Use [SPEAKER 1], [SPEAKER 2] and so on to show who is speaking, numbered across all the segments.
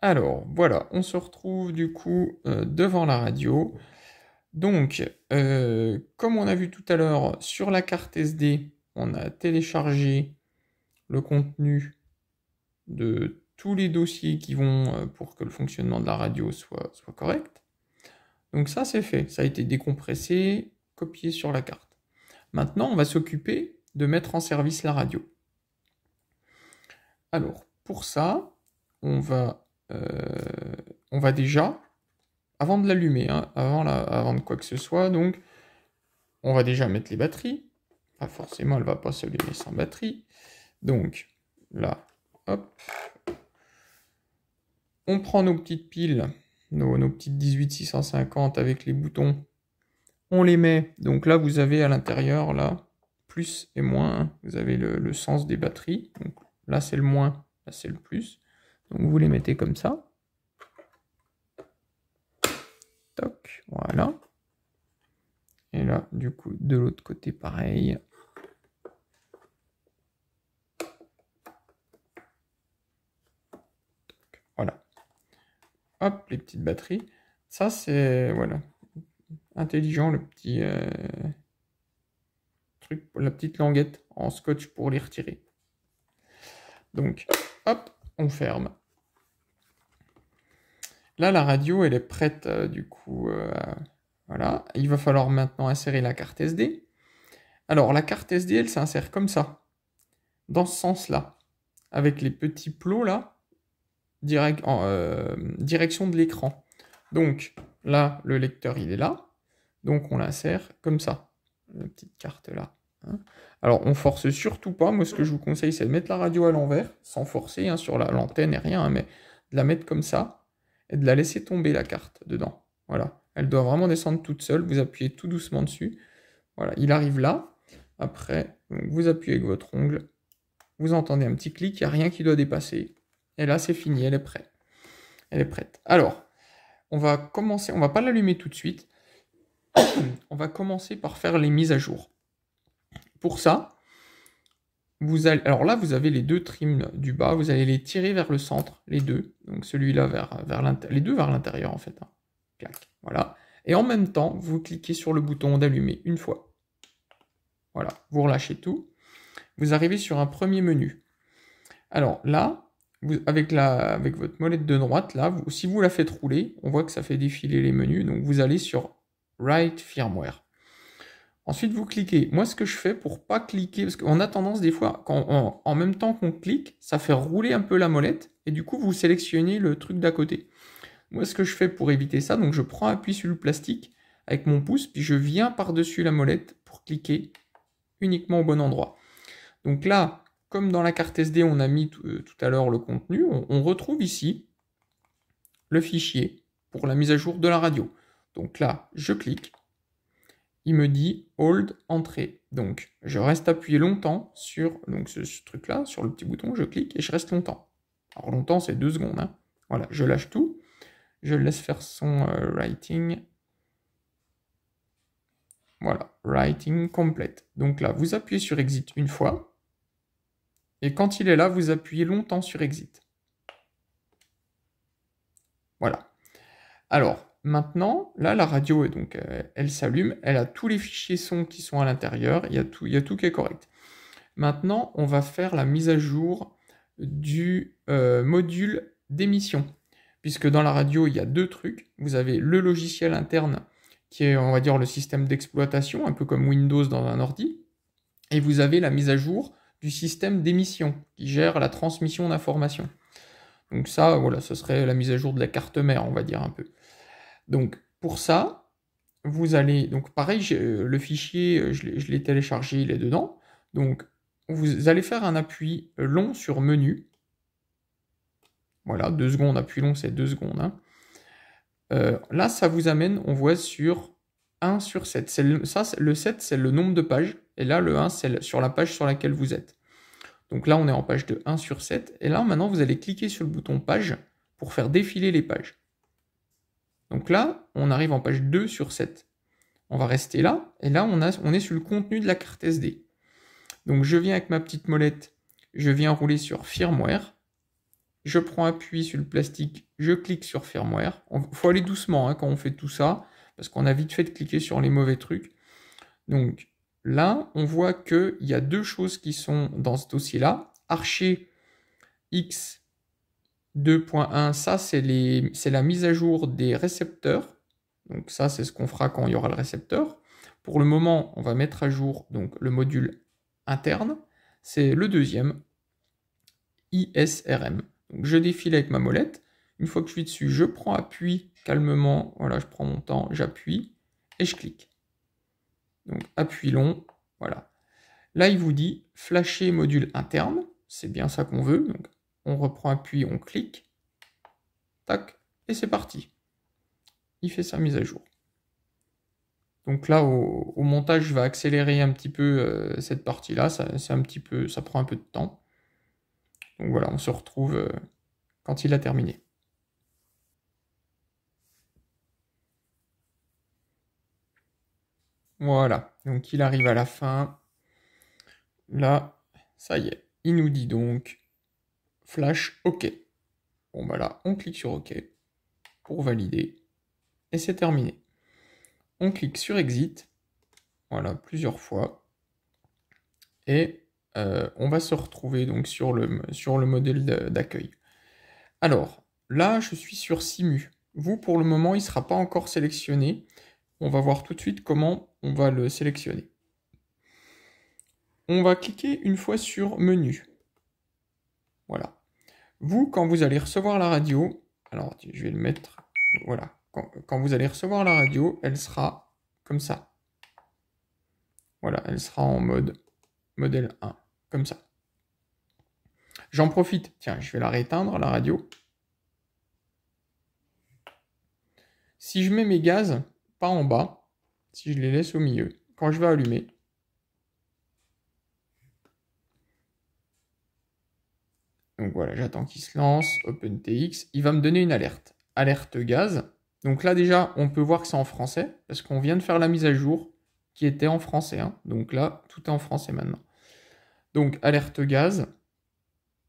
[SPEAKER 1] Alors voilà, on se retrouve du coup euh, devant la radio. Donc, euh, comme on a vu tout à l'heure, sur la carte SD, on a téléchargé le contenu de tous les dossiers qui vont euh, pour que le fonctionnement de la radio soit, soit correct. Donc ça, c'est fait. Ça a été décompressé, copié sur la carte. Maintenant, on va s'occuper de mettre en service la radio. Alors, pour ça, on va euh, on va déjà, avant de l'allumer, hein, avant, de quoi que ce soit, donc on va déjà mettre les batteries. forcément, elle va pas s'allumer sans batterie. Donc là, hop, on prend nos petites piles, nos, petites 18650 avec les boutons. On les met. Donc là, vous avez à l'intérieur, là, plus et moins. Vous avez le, sens des batteries. Donc là, c'est le moins, là, c'est le plus. Donc vous les mettez comme ça. Toc, voilà. Et là, du coup, de l'autre côté, pareil. voilà. Hop, les petites batteries. Ça, c'est, voilà, intelligent, le petit euh, truc, la petite languette en scotch pour les retirer. Donc, hop, on ferme. Là, la radio, elle est prête, euh, du coup, euh, voilà. Il va falloir maintenant insérer la carte SD. Alors, la carte SD, elle s'insère comme ça, dans ce sens-là, avec les petits plots, là, en, euh, direction de l'écran. Donc, là, le lecteur, il est là. Donc, on l'insère comme ça, la petite carte là. Hein. Alors, on force surtout pas. Moi, ce que je vous conseille, c'est de mettre la radio à l'envers, sans forcer hein, sur l'antenne et rien, hein, mais de la mettre comme ça et de la laisser tomber la carte dedans. Voilà. Elle doit vraiment descendre toute seule. Vous appuyez tout doucement dessus. Voilà. Il arrive là. Après, vous appuyez avec votre ongle. Vous entendez un petit clic. Il n'y a rien qui doit dépasser. Et là, c'est fini. Elle est prête. Elle est prête. Alors, on va commencer. On va pas l'allumer tout de suite. on va commencer par faire les mises à jour. Pour ça, vous allez, alors là, vous avez les deux trims du bas, vous allez les tirer vers le centre, les deux. Donc celui-là vers, vers l'intérieur, les deux vers l'intérieur en fait. Hein. voilà. Et en même temps, vous cliquez sur le bouton d'allumer une fois. Voilà, vous relâchez tout. Vous arrivez sur un premier menu. Alors là, vous, avec, la, avec votre molette de droite, là, si vous la faites rouler, on voit que ça fait défiler les menus. Donc vous allez sur Write Firmware. Ensuite, vous cliquez. Moi, ce que je fais pour pas cliquer, parce qu'on a tendance des fois, en même temps qu'on clique, ça fait rouler un peu la molette, et du coup, vous sélectionnez le truc d'à côté. Moi, ce que je fais pour éviter ça, donc je prends appui sur le plastique avec mon pouce, puis je viens par-dessus la molette pour cliquer uniquement au bon endroit. Donc là, comme dans la carte SD, on a mis euh, tout à l'heure le contenu, on retrouve ici le fichier pour la mise à jour de la radio. Donc là, je clique il me dit hold entrée. Donc je reste appuyé longtemps sur donc, ce, truc-là, sur le petit bouton, je clique et je reste longtemps. Alors longtemps, c'est deux secondes. Hein. Voilà, je lâche tout. Je laisse faire son euh, writing. Voilà, writing complète. Donc là, vous appuyez sur exit une fois. Et quand il est là, vous appuyez longtemps sur exit. Voilà. Alors, Maintenant, là, la radio est donc, euh, elle s'allume, elle a tous les fichiers sons qui sont à l'intérieur, il y a tout, il y tout qui est correct. Maintenant, on va faire la mise à jour du euh, module d'émission, puisque dans la radio, il y a deux trucs. Vous avez le logiciel interne, qui est, on va dire, le système d'exploitation, un peu comme Windows dans un ordi, et vous avez la mise à jour du système d'émission, qui gère la transmission d'informations. Donc ça, voilà, ce serait la mise à jour de la carte mère, on va dire un peu. Donc pour ça, vous allez, donc pareil, euh, le fichier, euh, je l'ai téléchargé, il est dedans. Donc vous allez faire un appui euh, long sur menu. Voilà, deux secondes, appui long, c'est deux secondes. Hein. là, ça vous amène, on voit sur 1 sur 7. Le, ça, le 7, c'est le nombre de pages. Et là, le 1, c'est sur la page sur laquelle vous êtes. Donc là, on est en page de 1 sur 7. Et là, maintenant, vous allez cliquer sur le bouton page pour faire défiler les pages. Donc là, on arrive en page 2 sur 7. On va rester là, et là, on, est sur le contenu de la carte SD. Donc je viens avec ma petite molette, je viens rouler sur firmware, je prends appui sur le plastique, je clique sur firmware. Il faut aller doucement hein, quand on fait tout ça, parce qu'on a vite fait de cliquer sur les mauvais trucs. Donc là, on voit qu'il y a deux choses qui sont dans ce dossier-là. Archer X 2.1, ça c'est c'est la mise à jour des récepteurs. Donc ça c'est ce qu'on fera quand il y aura le récepteur. Pour le moment, on va mettre à jour donc le module interne. C'est le deuxième, ISRM. je défile avec ma molette. Une fois que je suis dessus, je prends appui calmement. Voilà, je prends mon temps, j'appuie et je clique. Donc appui long, voilà. Là, il vous dit flasher module interne. C'est bien ça qu'on veut. Donc on reprend appui, on clique, tac, et c'est parti. Il fait sa mise à jour. Donc là, au, montage, je vais accélérer un petit peu euh, cette partie-là, ça, un petit peu, ça prend un peu de temps. Donc voilà, on se retrouve euh, quand il a terminé. Voilà, donc il arrive à la fin. Là, ça y est, il nous dit donc flash OK. Bon bah là, on clique sur OK pour valider et c'est terminé. On clique sur exit, voilà, plusieurs fois. Et euh, on va se retrouver donc sur le, sur le modèle d'accueil. Alors, là, je suis sur Simu. Vous, pour le moment, il ne sera pas encore sélectionné. On va voir tout de suite comment on va le sélectionner. On va cliquer une fois sur Menu. Voilà. Vous, quand vous allez recevoir la radio, alors je vais le mettre, voilà, quand, vous allez recevoir la radio, elle sera comme ça. Voilà, elle sera en mode modèle 1, comme ça. J'en profite, tiens, je vais la réteindre, la radio. Si je mets mes gaz, pas en bas, si je les laisse au milieu, quand je vais allumer, Donc voilà, j'attends qu'il se lance, OpenTX, il va me donner une alerte, alerte gaz. Donc là déjà, on peut voir que c'est en français, parce qu'on vient de faire la mise à jour qui était en français. Hein. Donc là, tout est en français maintenant. Donc alerte gaz,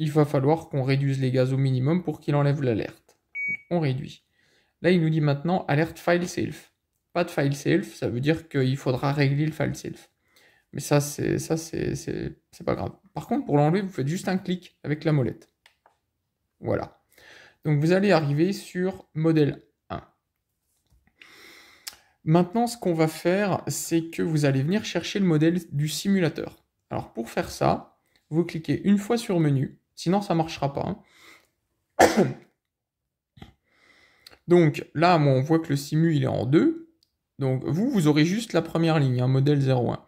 [SPEAKER 1] il va falloir qu'on réduise les gaz au minimum pour qu'il enlève l'alerte. On réduit. Là, il nous dit maintenant alerte file self. Pas de file self, ça veut dire qu'il faudra régler le file self. Mais ça, c'est ça, c'est pas grave. Par contre, pour l'enlever, vous faites juste un clic avec la molette. Voilà. Donc vous allez arriver sur modèle 1. Maintenant, ce qu'on va faire, c'est que vous allez venir chercher le modèle du simulateur. Alors pour faire ça, vous cliquez une fois sur menu, sinon ça ne marchera pas. Hein. Donc là, on voit que le simu, il est en 2. Donc vous, vous aurez juste la première ligne, hein, un modèle 01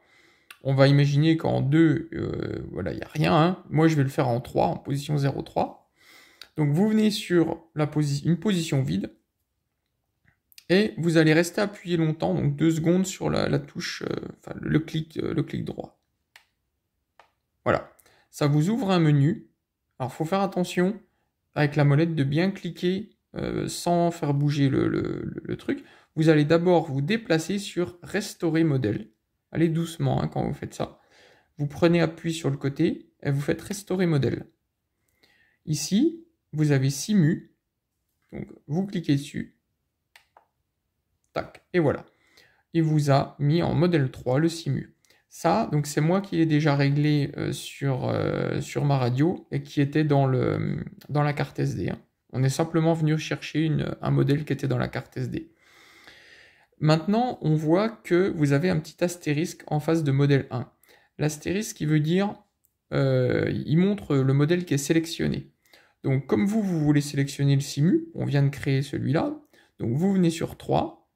[SPEAKER 1] on va imaginer qu'en 2, euh, voilà, il n'y a rien. Hein. Moi, je vais le faire en 3, en position 0,3. Donc, vous venez sur la position, une position vide. Et vous allez rester appuyé longtemps, donc 2 secondes sur la, touche, euh, enfin, le, clic, euh, le clic droit. Voilà. Ça vous ouvre un menu. Alors, il faut faire attention avec la molette de bien cliquer sans faire bouger le, le truc. Vous allez d'abord vous déplacer sur Restaurer modèle. Allez doucement hein, quand vous faites ça. Vous prenez appui sur le côté et vous faites restaurer modèle. Ici, vous avez Simu. Donc, vous cliquez dessus. Tac, et voilà. Il vous a mis en modèle 3 le Simu. Ça, donc c'est moi qui l'ai déjà réglé euh, sur, euh, sur ma radio et qui était dans, le, dans la carte SD. Hein. On est simplement venu chercher un modèle qui était dans la carte SD. Maintenant, on voit que vous avez un petit astérisque en face de modèle 1. L'astérisque qui veut dire, euh, il montre le modèle qui est sélectionné. Donc comme vous, vous voulez sélectionner le simu, on vient de créer celui-là. Donc vous venez sur 3,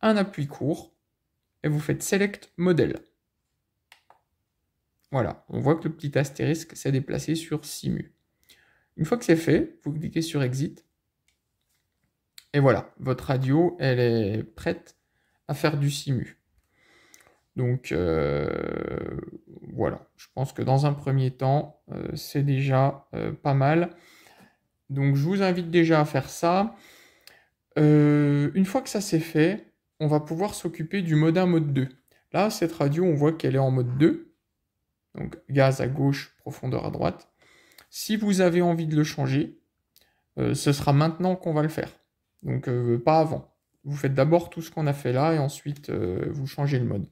[SPEAKER 1] un appui court, et vous faites Select Modèle. Voilà, on voit que le petit astérisque s'est déplacé sur simu. Une fois que c'est fait, vous cliquez sur Exit. Et voilà, votre radio, elle est prête faire du simu. Donc euh, voilà, je pense que dans un premier temps, euh, c'est déjà euh, pas mal. Donc je vous invite déjà à faire ça. une fois que ça c'est fait, on va pouvoir s'occuper du mode 1, mode 2. Là, cette radio, on voit qu'elle est en mode 2. Donc gaz à gauche, profondeur à droite. Si vous avez envie de le changer, ce sera maintenant qu'on va le faire. Donc pas avant. Vous faites d'abord tout ce qu'on a fait là et ensuite euh, vous changez le mode.